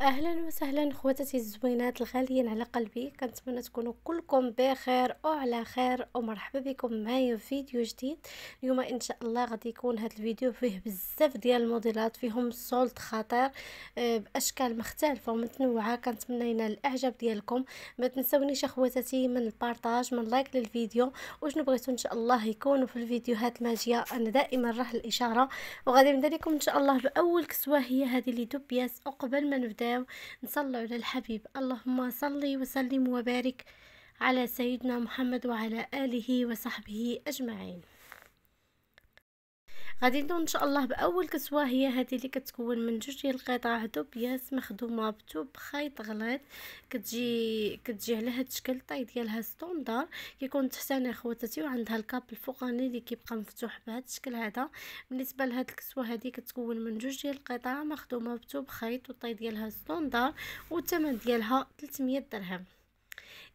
اهلا وسهلا خواتاتي الزوينات الغاليين على قلبي كنتمنى تكونوا كلكم بخير وعلى خير ومرحبا بكم معايا في فيديو جديد اليوم ان شاء الله غادي يكون هذا الفيديو فيه بزاف ديال الموديلات فيهم سولد خطير آه، باشكال مختلفه ومتنوعه كنتمنى ينال الاعجاب ديالكم ما تنساونيش اخواتاتي من البارطاج من لايك للفيديو وشنو بغيتو ان شاء الله يكونوا في الفيديوهات الماجيه انا دائما راح الاشاره وغادي نبدا لكم ان شاء الله باول كسوه هي هذه اللي دوبياس قبل ما نبدا والسلام نصلى على الحبيب اللهم صل وسلم وبارك على سيدنا محمد وعلى آله وصحبه أجمعين غادي ندوز ان شاء الله باول كسوه هي هذه اللي كتكون من جوج ديال القطع هادو بياس مخدومه بتوب خيط غليظ كتجي كتجي على هذا الشكل طاي ديالها ستوندار كيكون تحتنا يا خواتاتي وعندها الكاب الفوقاني اللي كيبقى مفتوح بهذا الشكل هذا بالنسبه لهاد الكسوه هذه كتكون من جوج ديال القطع مخدومه بتوب خيط والطي ديالها ستوندار والثمن ديالها 300 درهم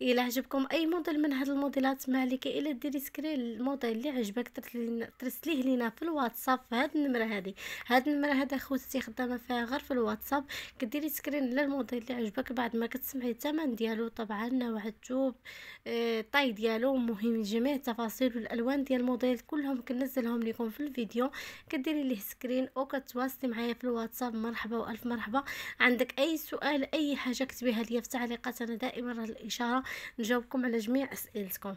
الى عجبكم اي موديل من هاد الموديلات مالكه الا ديري سكرين الموديل اللي عجبك ترسليه لينا في الواتساب في هاد النمره هادي هاد النمره هادا خوتي خدامه فيها غير في الواتساب كديري سكرين للموديل اللي عجبك بعد ما كتسمعي الثمن ديالو طبعا نوع الثوب آه، الطاي ديالو مهم جميع التفاصيل والالوان ديال الموديل كلهم كنزلهم لكم في الفيديو كديري ليه سكرين او كتواصلي معايا في الواتساب مرحبا والف مرحبا عندك اي سؤال اي حاجه كتبيها ليا في التعليقات انا دائما راه الاشاره الاشاره نجاوبكم على جميع اسئلتكم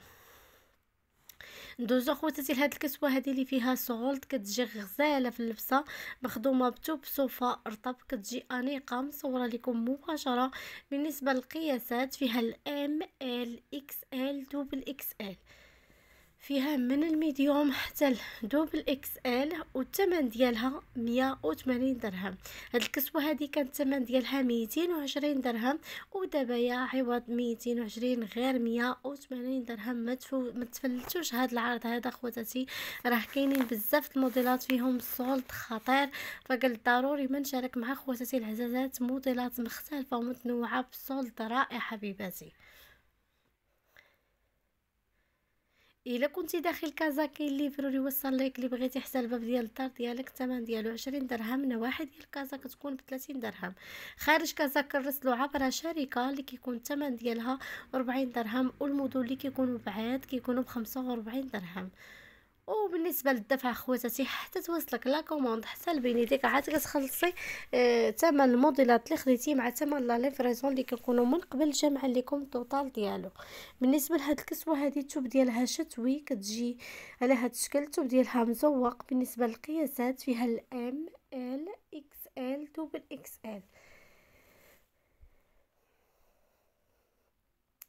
ندوزو خواتاتي لهاد الكسوه هذه اللي فيها سولت كتجي غزاله في اللبسه مخدومه بتوب صوفا رطب كتجي انيقه مصوره لكم مباشره بالنسبه للقياسات فيها الام ال اكس ال دوبل اكس ال فيها من الميديوم حتى دوبل اكس ال والثمن ديالها مية درهم هاد الكسوه هادي كان الثمن ديالها ميتين درهم ودابا يا عوض ميتين غير مية درهم ما تفلتوش هاد العرض هذا خواتاتي راه كاينين بزاف الموديلات فيهم سولد خطير فقال ضروري ما نشارك مع خواتاتي العزازات موديلات مختلفه ومتنوعه بسولد رائع حبيباتي الا كنتي داخل كازا كاين ليفرو اللي وصل لك اللي بغيتي حتى الباب ديال الدار ديالك الثمن ديالو 20 درهم من واحد ديال كازا كتكون ب 30 درهم خارج كازا كنرسلو عبر شركه اللي كيكون الثمن ديالها 40 درهم والمدن اللي كيكونوا بعاد كيكونوا ب 45 درهم وبالنسبه للدفع خواتاتي حتى توصلك لا كوموند حتى لبين يديك عاد كتخلصي آه ثمن الموديلات اللي خديتي مع ثمن لا ليفريزون اللي كيكونوا من قبل جمع لكم التوتال ديالو بالنسبه لهاد الكسوه هادي التوب ديالها شتوي كتجي على هاد الشكل التوب ديالها مزوق بالنسبه للقياسات فيها الام ال اكس ال دوبل اكس ال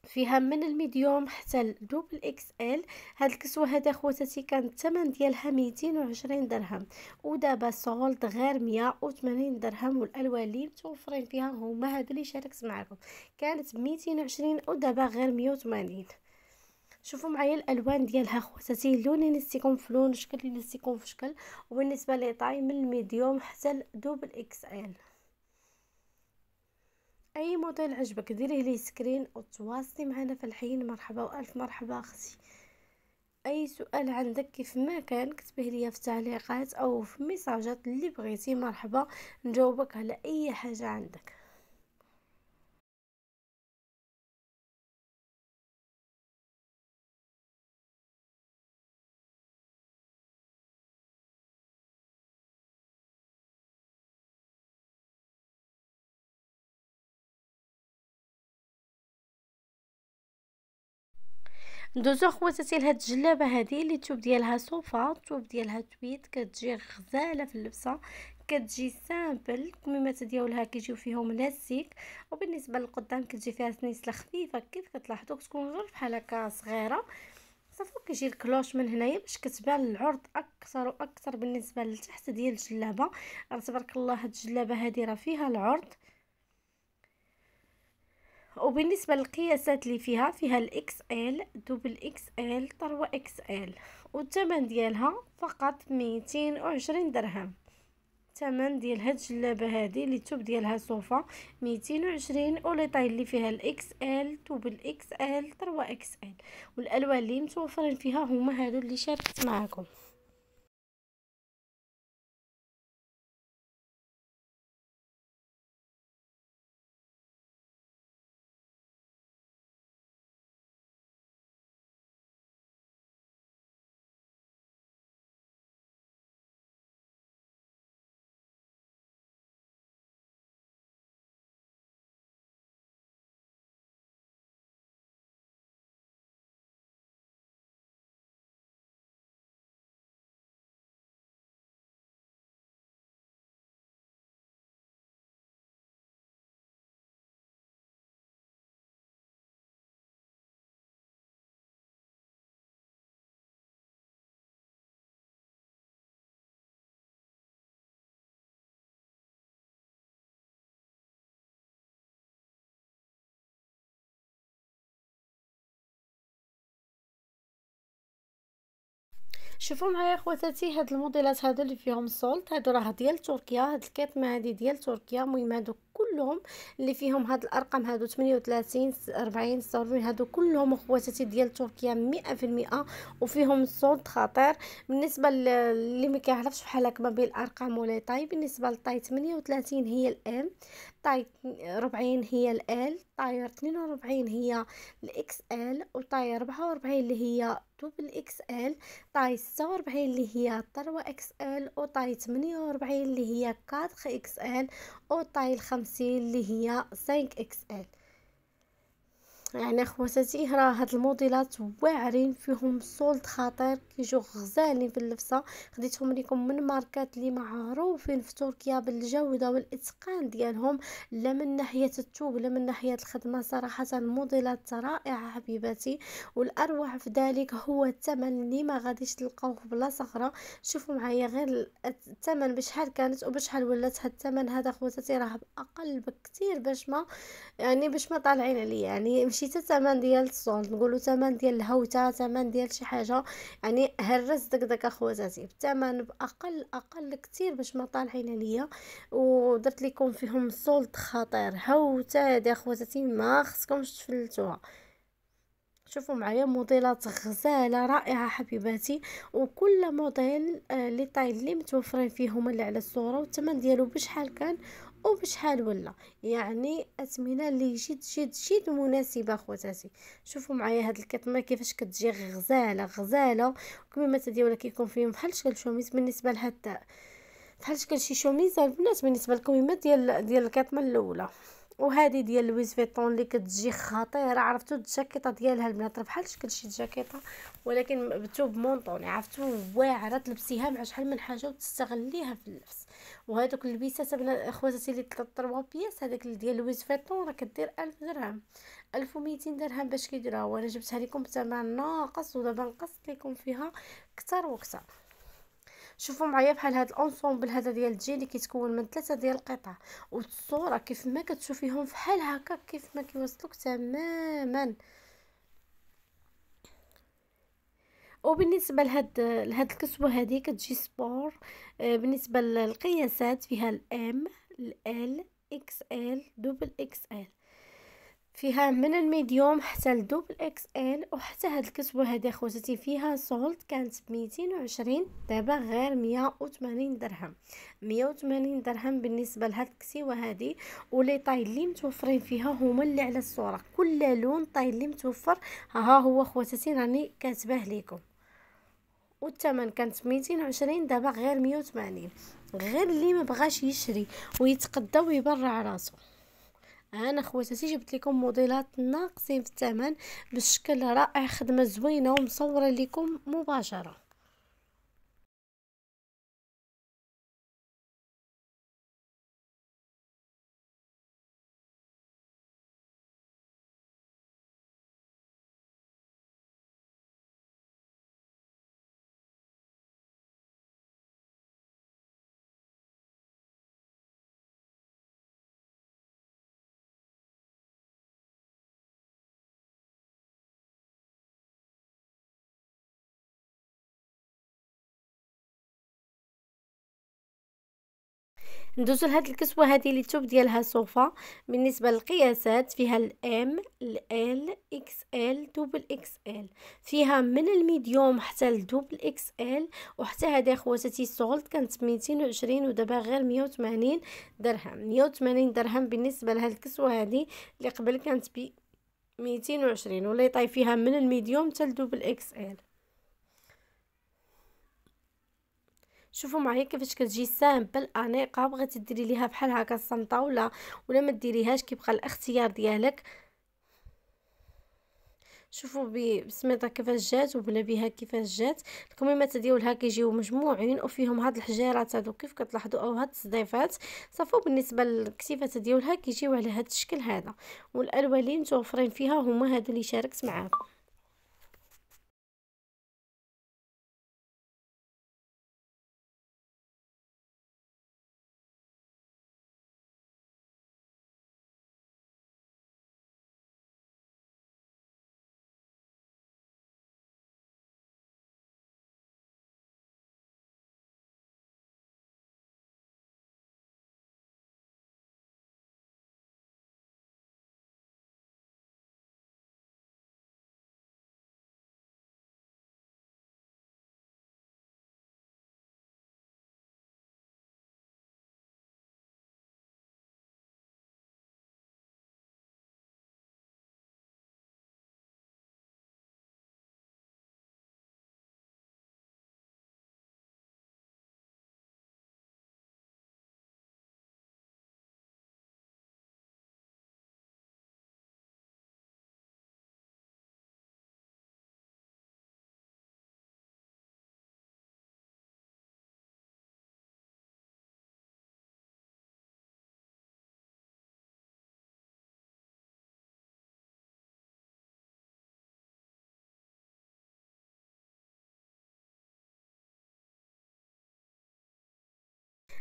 فيها من الميديوم حتى الدوبل اكس ال هاد الكسوه هذا خواتاتي كان الثمن ديالها 220 درهم ودابا سولد غير 180 درهم والالوان اللي متوفرين فيها هما هاد اللي شاركت معكم كانت 220 ودابا غير 180 شوفوا معايا الالوان ديالها خواتاتي اللون نسيكم في لون الشكل نسيكم في شكل وبالنسبه لي طاي من الميديوم حتى الدوبل اكس ال اي موديل عجبك ديريه ليه سكرين وتواصلي معنا في الحين مرحبا والف مرحبا اختي اي سؤال عندك كيف ما كان كتبه ليا في التعليقات او في ميساجات اللي بغيتي مرحبا نجاوبك على اي حاجه عندك ندوزو خواتاتي لهاد الجلابه هادي اللي التوب ديالها صوفا التوب ديالها تويت كتجي غزاله في اللبسه كتجي سامبل الكميمات ديالها كيجيو فيهم لاستيك وبالنسبه للقدام كتجي فيها سنيسله خفيفه كيف كتلاحظوا كتكون غير بحال هكا صغيره صافي كيجي الكلوش من هنايا باش كتبان العرض اكثر واكثر بالنسبه للتحت ديال الجلابه راه تبارك الله هاد الجلابه هادي راه فيها العرض وبالنسبة للقياسات اللي فيها فيها الاكس ال دوبل اكس ال طروة اكس ال والثمن ديالها فقط ميتين وعشرين درهم الثمن ديال هاد الجلابه هادي اللي توب ديالها صوفا ميتين وعشرين وليطاي اللي فيها الاكس ال دوبل اكس ال طروة اكس ال والالوان اللي متوفرين فيها هما هادو اللي شاركت معاكم شوفوا معايا اخواتاتي هاد الموديلات هادو اللي فيهم سولت هادو راه ديال تركيا هاد ما هادي ديال تركيا المهم هادو كلهم اللي فيهم هاد الارقام هادو 38 40 46 هادو كلهم خواتاتي ديال تركيا 100% وفيهم صوت خطير بالنسبه اللي ما كيعرفش بحال هكا ما بين الارقام ولا طاي بالنسبه للطاي 38 هي الام طاي 40 هي الال طاير 42 هي الاكس ال وطاي 44 اللي هي دوبل اكس ال طاي 46 اللي هي طروة اكس ال وطاي 48 اللي هي 4 اكس ال طايل 50 اللي هي 5 اكس ال يعني خواتاتي راه هاد الموديلات واعرين فيهم سولد خطير كيجيو غزالين في اللبسه خديتهم ليكم من ماركات اللي معروفين في تركيا بالجوده والاتقان ديالهم لا من ناحيه الثوب لا من ناحيه الخدمه صراحه الموديلات رائعه حبيباتي والاروع في ذلك هو الثمن اللي ما غاديش تلقاوه في بلاصه اخرى شوفوا معايا غير الثمن بشحال كانت وبشحال ولات هاد الثمن هذا خواتاتي راه باقل بكثير باش ما يعني باش ما طالعين عليه يعني ماشي حتى الثمن ديال الصوند نقولوا ثمن ديال الهوته ثمن ديال شي حاجه يعني هرس داك اخواتاتي بثمن باقل اقل كثير باش ما طالعين عليا ودرت لكم فيهم صولد خطير هوته هذه اخواتاتي ما خصكمش تفلتوها شوفوا معايا موديلات غزاله رائعه حبيباتي وكل موديل آه، لي طايل اللي متوفرين فيه هما اللي على الصوره والثمن ديالو بشحال كان وبشحال ولا يعني اثمنه اللي جد جد جد مناسبه خواتاتي شوفوا معايا هاد الكطمه كيفاش كتجي غزاله غزاله الكميمات ديالها كيكون فيهم بحال شكل شوميز بالنسبه لهاد بحال شكل شي شوميز البنات بالنسبه للكميمات ديال ديال الكطمه الاولى وهذه ديال لويس فيتون اللي كتجي خطيره عرفتوا الجاكيطه ديالها البنات بحال شكل شي جاكيطه ولكن مبتو مونطون عرفتوا واعره تلبسيها مع شحال من حاجه وتستغليها في اللبس وهذوك اللبسات بنا خواتاتي اللي 3 بياس هذاك ديال لويس فيتون راه كدير 1000 درهم 1200 درهم باش كيديروها وانا جبتها لكم بثمن ناقص ودابا نقصت لكم فيها اكثر واكثر شوفوا معايا بحال هاد الانسومبل هذا ديال الجي اللي كيتكون من ثلاثه ديال القطع والصوره كيف ما كتشوفيهم فحال هكا كيف ما كيوصلوك تماما وبالنسبه لهاد لهاد الكسوه هذه كتجي سبور آه، بالنسبه للقياسات فيها الام ال اكس ال دوبل اكس ال فيها من الميديوم حتى الدوبل اكس ال وحتى هاد الكسوه هادي خواتاتي فيها سولد كانت بميتين وعشرين دابا غير 180 وثمانين درهم 180 وثمانين درهم بالنسبه لهاد الكسوه هادي ولي طاي اللي متوفرين فيها هما اللي على الصوره كل لون طاي اللي متوفر ها هو خواتاتي راني كاتباه ليكم والثمن كانت 220 دابا غير 180 غير اللي ما بغاش يشري ويتقدى ويبرع راسو هانا خواتاتي جبت لكم موديلات ناقصين في الثمن بشكل رائع خدمه زوينه ومصوره لكم مباشره ندوزو لهاد الكسوه هذه اللي التوب ديالها صوفا بالنسبه للقياسات فيها الام ال اكس ال دوبل اكس ال فيها من الميديوم حتى لدوبل اكس ال وحتى هذه خواتاتي سولد كانت 220 ودابا غير 180 درهم 180 درهم بالنسبه لهاد الكسوه هذه اللي قبل كانت ب 220 ولا يطاي فيها من الميديوم حتى لدوبل اكس ال شوفوا معايا كيفاش كتجي سامبل انيقه بغيتي ديري ليها بحال هكا الصنطه ولا ولا ما ديريهاش كيبقى الاختيار ديالك شوفوا بسميطه كيفاش جات وبلا بها كيفاش جات الكميمات ديالها كيجيو مجموعين وفيهم هاد الحجيرات هادو كيف كتلاحظوا او هاد الصديفات صافو بالنسبه للكتيفات ديالها كيجيو على هاد الشكل هذا والالوان متوفرين فيها هما هادو اللي شاركت معاكم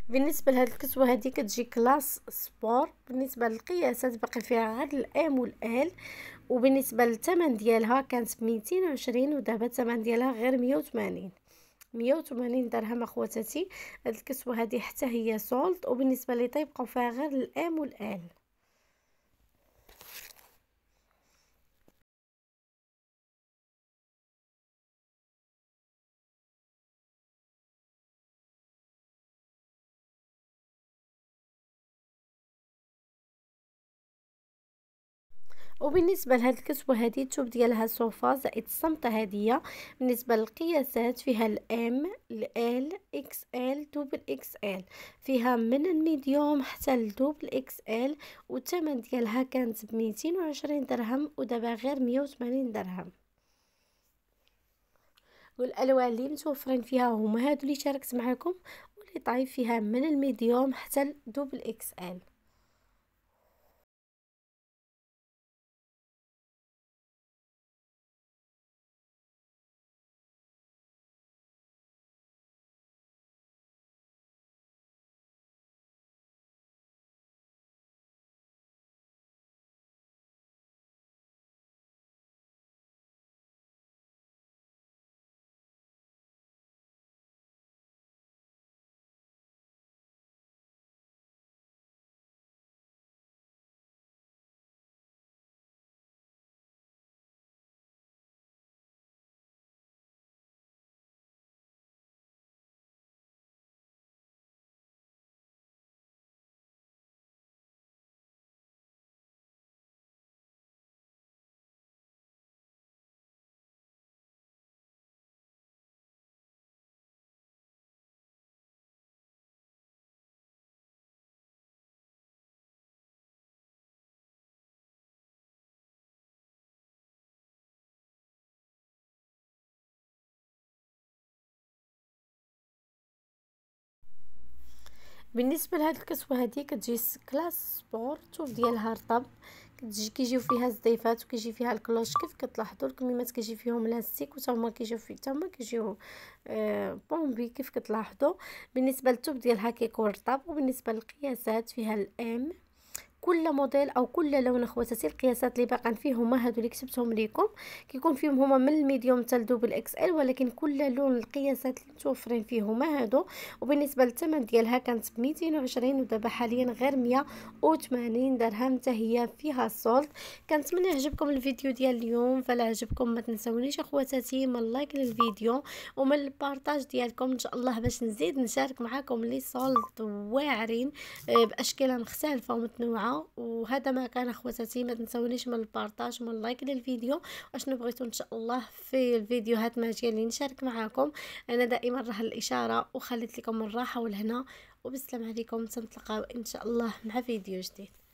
بالنسبه لهاد الكتبه هذه كتجي كلاس سبور بالنسبه للقياسات باقي فيها غير الام والال وبالنسبه للثمن ديالها كانت ب وعشرين ودابا الثمن ديالها غير مية 180 مية درهم اخواتاتي هاد الكسوه هادي حتى هي سولد وبالنسبه لي طيبقاو فيها غير الام والال وبالنسبه لهاد الكتبه هذه التوب ديالها صوفا زائد الصمته هاديه بالنسبه للقياسات فيها الام ال اكس ال دوبل اكس ال فيها من الميديوم حتى لدوبل اكس ال والثمن ديالها كانت ب 220 درهم ودابا غير 180 درهم والالوان اللي متوفرين فيها هما هادو اللي شاركت معكم واللي طايب فيها من الميديوم حتى لدوبل اكس ال بالنسبه لهاد الكسوه هذه كتجي كلاس سبور الثوب ديالها رطب كتجي كيجيو فيها الزيفات وكيجي فيها الكلوش كيف كتلاحظوا الكميمات كيجي فيهم لاستيك وتا هما كيجيو في تا هما كيجيو آه، بومبي كيف كتلاحظوا بالنسبه للثوب ديالها كيكون رطب وبالنسبه للقياسات فيها الام كل موديل او كل لون خواتاتي القياسات اللي باقا فيهم هما هادو اللي كتبتهم ليكم كيكون فيهم هما من الميديوم حتى لدوبل اكس ال ولكن كل لون القياسات اللي متوفرين فيهم هادو وبالنسبه للثمن ديالها كانت ب 220 ودابا حاليا غير 180 درهم حتى هي فيها الصولد كنتمنى يعجبكم الفيديو ديال اليوم فلا عجبكم ما تنساونيش اخواتاتي من لايك للفيديو ومن البارطاج ديالكم ان شاء الله باش نزيد نشارك معكم لي صولد واعرين آه، باشكال مختلفه ومتنوعه وهذا ما كان اخواتاتي ما تنسونيش من البارطاج من اللايك للفيديو اشنو بغيتو ان شاء الله في الفيديوهات ماجيه اللي نشارك معاكم انا دائما راه الاشاره وخليت لكم الراحه والهنا وبسلام عليكم تنتلقاو ان شاء الله مع فيديو جديد